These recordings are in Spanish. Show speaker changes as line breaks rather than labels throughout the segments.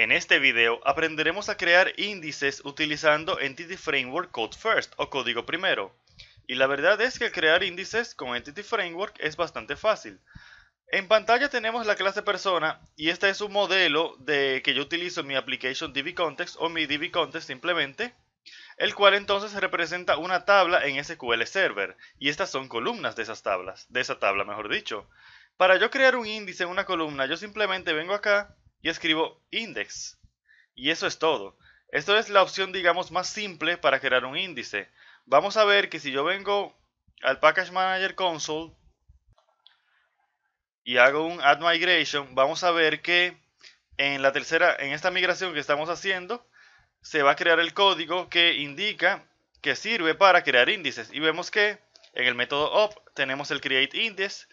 En este video aprenderemos a crear índices utilizando Entity Framework Code First o código primero. Y la verdad es que crear índices con Entity Framework es bastante fácil. En pantalla tenemos la clase persona y este es un modelo de que yo utilizo en mi application DBContext o mi DBContext simplemente, el cual entonces representa una tabla en SQL Server y estas son columnas de esas tablas, de esa tabla mejor dicho. Para yo crear un índice en una columna, yo simplemente vengo acá y escribo index. Y eso es todo. Esto es la opción digamos más simple para crear un índice. Vamos a ver que si yo vengo al Package Manager Console y hago un add migration, vamos a ver que en la tercera, en esta migración que estamos haciendo, se va a crear el código que indica que sirve para crear índices. Y vemos que en el método op tenemos el create index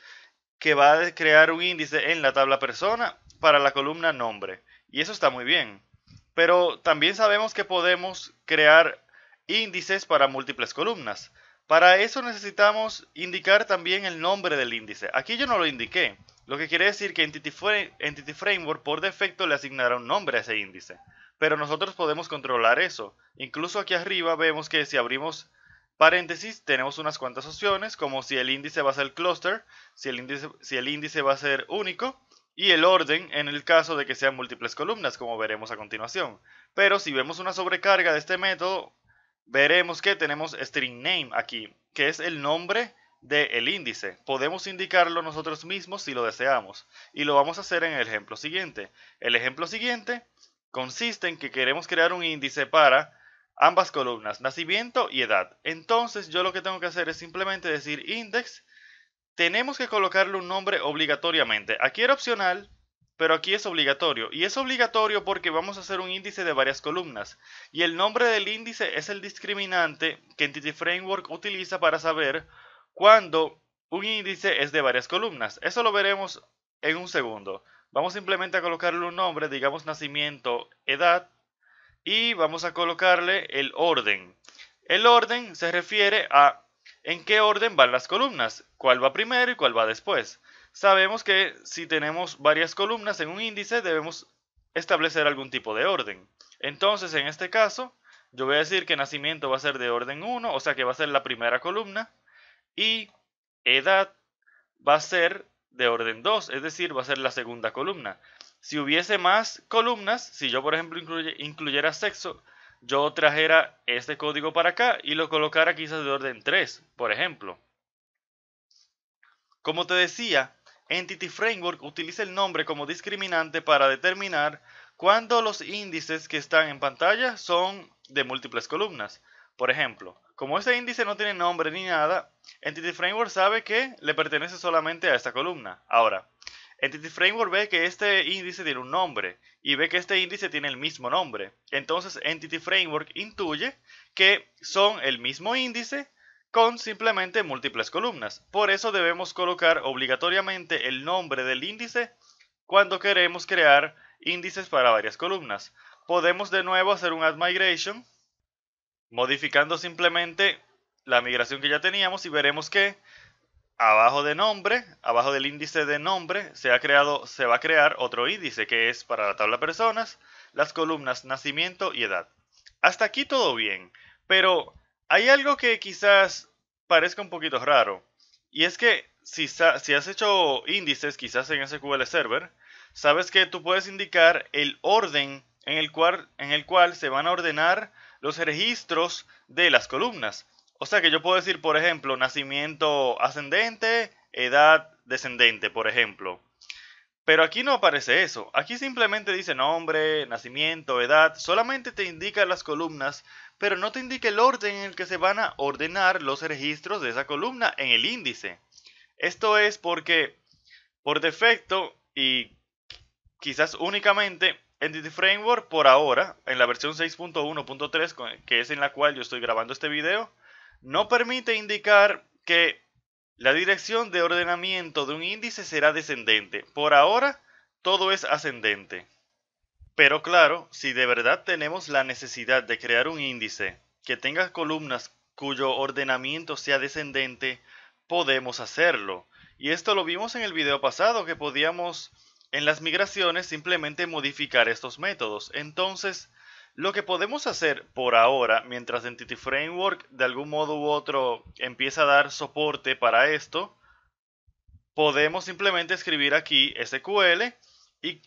que va a crear un índice en la tabla persona para la columna nombre. Y eso está muy bien. Pero también sabemos que podemos crear índices para múltiples columnas. Para eso necesitamos indicar también el nombre del índice. Aquí yo no lo indiqué, lo que quiere decir que Entity, Framework por defecto le asignará un nombre a ese índice. Pero nosotros podemos controlar eso. Incluso aquí arriba vemos que si abrimos paréntesis tenemos unas cuantas opciones, como si el índice va a ser cluster, si el índice, si el índice va a ser único, y el orden en el caso de que sean múltiples columnas, como veremos a continuación. Pero si vemos una sobrecarga de este método, veremos que tenemos string name aquí, que es el nombre del índice. Podemos indicarlo nosotros mismos si lo deseamos. Y lo vamos a hacer en el ejemplo siguiente. El ejemplo siguiente consiste en que queremos crear un índice para ambas columnas, nacimiento y edad. Entonces yo lo que tengo que hacer es simplemente decir index tenemos que colocarle un nombre obligatoriamente. Aquí era opcional, pero aquí es obligatorio. Y es obligatorio porque vamos a hacer un índice de varias columnas. Y el nombre del índice es el discriminante que Entity Framework utiliza para saber cuándo un índice es de varias columnas. Eso lo veremos en un segundo. Vamos simplemente a colocarle un nombre, digamos nacimiento, edad. Y vamos a colocarle el orden. El orden se refiere a en qué orden van las columnas, cuál va primero y cuál va después. Sabemos que si tenemos varias columnas en un índice debemos establecer algún tipo de orden. Entonces, en este caso, yo voy a decir que nacimiento va a ser de orden 1, o sea que va a ser la primera columna, y edad va a ser de orden 2, es decir, va a ser la segunda columna. Si hubiese más columnas, si yo por ejemplo incluyera sexo, yo trajera este código para acá y lo colocara quizás de orden 3, por ejemplo. Como te decía, Entity Framework utiliza el nombre como discriminante para determinar cuándo los índices que están en pantalla son de múltiples columnas. Por ejemplo, como ese índice no tiene nombre ni nada, Entity Framework sabe que le pertenece solamente a esta columna. Ahora, Entity Framework ve que este índice tiene un nombre y ve que este índice tiene el mismo nombre. Entonces Entity Framework intuye que son el mismo índice con simplemente múltiples columnas. Por eso debemos colocar obligatoriamente el nombre del índice cuando queremos crear índices para varias columnas. Podemos de nuevo hacer un add migration modificando simplemente la migración que ya teníamos y veremos que abajo de nombre, abajo del índice de nombre, se, ha creado, se va a crear otro índice que es para la tabla personas, las columnas nacimiento y edad. Hasta aquí todo bien, pero hay algo que quizás parezca un poquito raro, y es que si, has hecho índices quizás en SQL Server, sabes que tú puedes indicar el orden en el cual se van a ordenar los registros de las columnas. O sea que yo puedo decir, por ejemplo, nacimiento ascendente, edad descendente, por ejemplo. Pero aquí no aparece eso. Aquí simplemente dice nombre, nacimiento, edad. Solamente te indica las columnas, pero no te indica el orden en el que se van a ordenar los registros de esa columna en el índice. Esto es porque, por defecto, y quizás únicamente, Entity Framework por ahora, en la versión 6.1.3, que es en la cual yo estoy grabando este video, no permite indicar que la dirección de ordenamiento de un índice será descendente. Por ahora, todo es ascendente. Pero claro, si de verdad tenemos la necesidad de crear un índice que tenga columnas cuyo ordenamiento sea descendente, podemos hacerlo. Y esto lo vimos en el video pasado, que podíamos en las migraciones simplemente modificar estos métodos. Entonces, lo que podemos hacer por ahora, mientras Entity Framework de algún modo u otro empieza a dar soporte para esto, podemos simplemente escribir aquí SQL y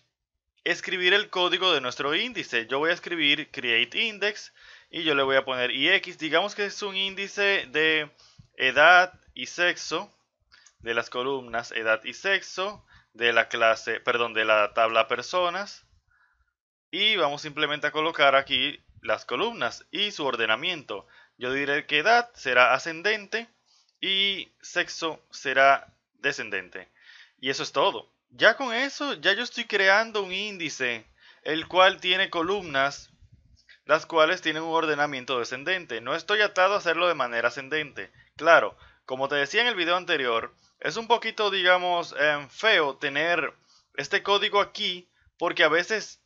escribir el código de nuestro índice. Yo voy a escribir create index y yo le voy a poner ix. Digamos que es un índice de edad y sexo de las columnas edad y sexo de la clase, perdón, de la tabla personas y vamos simplemente a colocar aquí las columnas y su ordenamiento. Yo diré que edad será ascendente y sexo será descendente. Y eso es todo. Ya con eso, ya yo estoy creando un índice, el cual tiene columnas, las cuales tienen un ordenamiento descendente. No estoy atado a hacerlo de manera ascendente. Claro, como te decía en el video anterior, es un poquito, digamos, em, feo tener este código aquí, porque a veces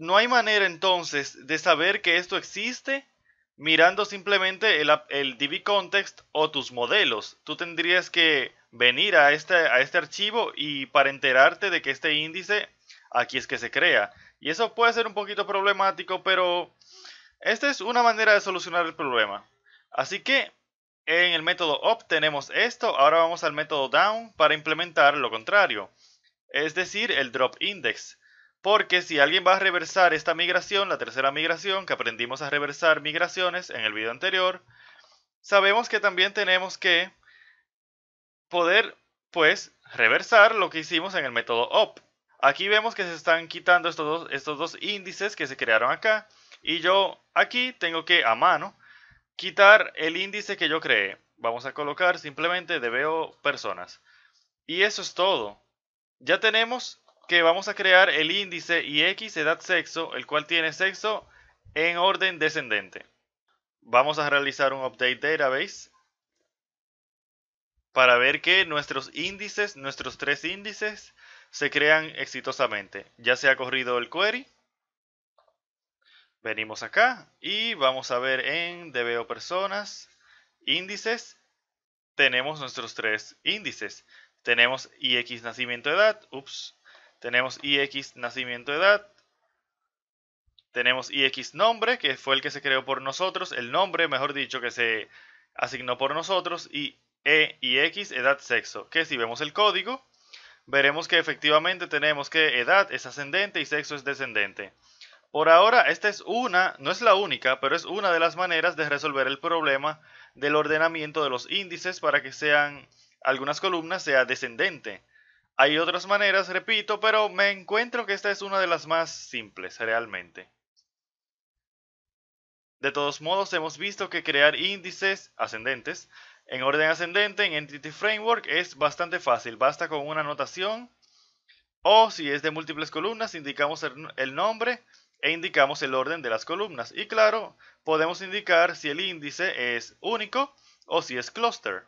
no hay manera entonces de saber que esto existe mirando simplemente el, el DB context o tus modelos. Tú tendrías que venir a este, a este archivo y para enterarte de que este índice aquí es que se crea. Y eso puede ser un poquito problemático, pero esta es una manera de solucionar el problema. Así que en el método up tenemos esto, ahora vamos al método down para implementar lo contrario, es decir, el drop index. Porque si alguien va a reversar esta migración, la tercera migración, que aprendimos a reversar migraciones en el video anterior, sabemos que también tenemos que poder, pues, reversar lo que hicimos en el método op. Aquí vemos que se están quitando estos dos, estos dos índices que se crearon acá. Y yo aquí tengo que, a mano, quitar el índice que yo creé. Vamos a colocar simplemente de personas. Y eso es todo. Ya tenemos que vamos a crear el índice y edad sexo, el cual tiene sexo en orden descendente. Vamos a realizar un update database para ver que nuestros índices, nuestros tres índices, se crean exitosamente. Ya se ha corrido el query. Venimos acá y vamos a ver en DBO personas, índices, tenemos nuestros tres índices. Tenemos IX nacimiento edad, ups, tenemos IX nacimiento edad. Tenemos IX nombre, que fue el que se creó por nosotros, el nombre, mejor dicho, que se asignó por nosotros. Y E IX edad sexo, que si vemos el código, veremos que efectivamente tenemos que edad es ascendente y sexo es descendente. Por ahora, esta es una, no es la única, pero es una de las maneras de resolver el problema del ordenamiento de los índices para que sean algunas columnas sea descendente. Hay otras maneras, repito, pero me encuentro que esta es una de las más simples, realmente. De todos modos, hemos visto que crear índices ascendentes en orden ascendente en Entity Framework es bastante fácil. Basta con una anotación o si es de múltiples columnas, indicamos el nombre e indicamos el orden de las columnas. Y claro, podemos indicar si el índice es único o si es cluster.